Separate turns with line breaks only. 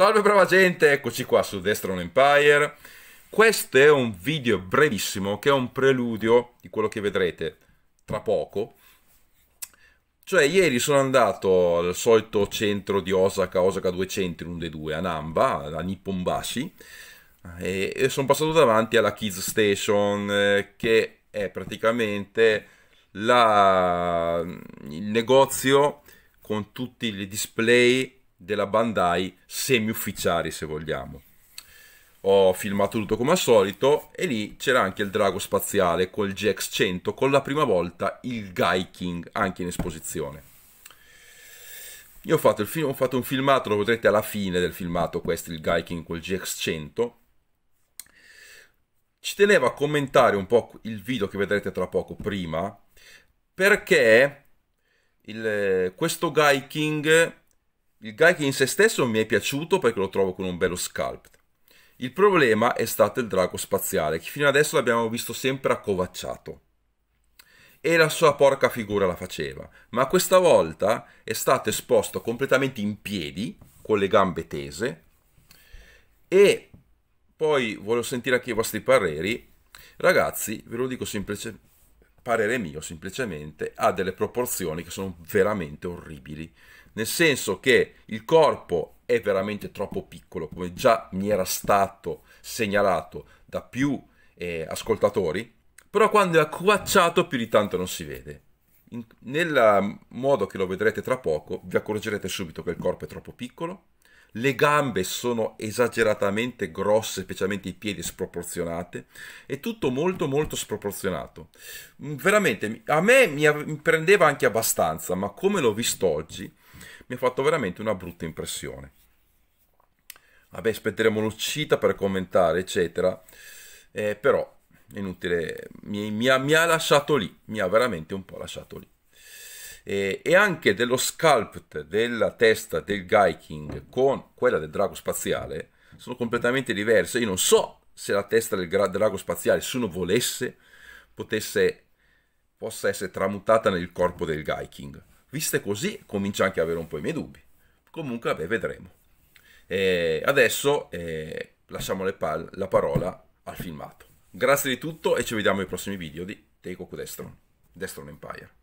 Salve brava gente, eccoci qua su Destron Empire. Questo è un video brevissimo che è un preludio di quello che vedrete tra poco. Cioè, ieri sono andato al solito centro di Osaka, Osaka 200 in un dei due, a Namba, a Nipponbashi, e, sono passato davanti alla Kids Station, eh, che è praticamente la, il negozio con tutti i display della Bandai semi-ufficiali, se vogliamo. Ho filmato tutto come al solito e lì c'era anche il drago spaziale col GX100 con la prima volta il Guy King anche in esposizione. Io ho fatto, film, ho fatto, un filmato, lo vedrete alla fine del filmato, questo il King col GX100. Ci tenevo a commentare un po' il video che vedrete tra poco prima, perché il, eh, questo King il guy che in se stesso mi è piaciuto perché lo trovo con un bello sculpt. Il problema è stato il drago spaziale, che fino adesso l'abbiamo visto sempre accovacciato. E la sua porca figura la faceva, ma questa volta è stato esposto completamente in piedi, con le gambe tese, e poi voglio sentire anche i vostri pareri. Ragazzi, ve lo dico semplicemente, parere mio semplicemente, ha delle proporzioni che sono veramente orribili nel senso che il corpo è veramente troppo piccolo, come già mi era stato segnalato da più eh, ascoltatori, però quando è acquacciato più di tanto non si vede. In, nel ehm, modo che lo vedrete tra poco, vi accorgerete subito che il corpo è troppo piccolo, le gambe sono esageratamente grosse, specialmente i piedi sproporzionate, è tutto molto molto sproporzionato. Mm, veramente, a me mi prendeva anche abbastanza, ma come l'ho visto oggi, mi ha fatto veramente una brutta impressione. Vabbè, aspetteremo l'uscita per commentare, eccetera. Eh, però è inutile, mi, mi, ha, mi, ha, lasciato lì, mi ha veramente un po' lasciato lì. Eh, e anche dello sculpt della testa del Gaiking con quella del drago spaziale sono completamente diverse. Io non so se la testa del drago spaziale, se uno volesse, potesse, possa essere tramutata nel corpo del Gaiking. Viste così comincio anche ad avere un po' i miei dubbi. Comunque, vabbè, vedremo. E adesso eh, lasciamo la parola al filmato. Grazie di tutto e ci vediamo ai prossimi video di Teikoku Destron, Destron Empire.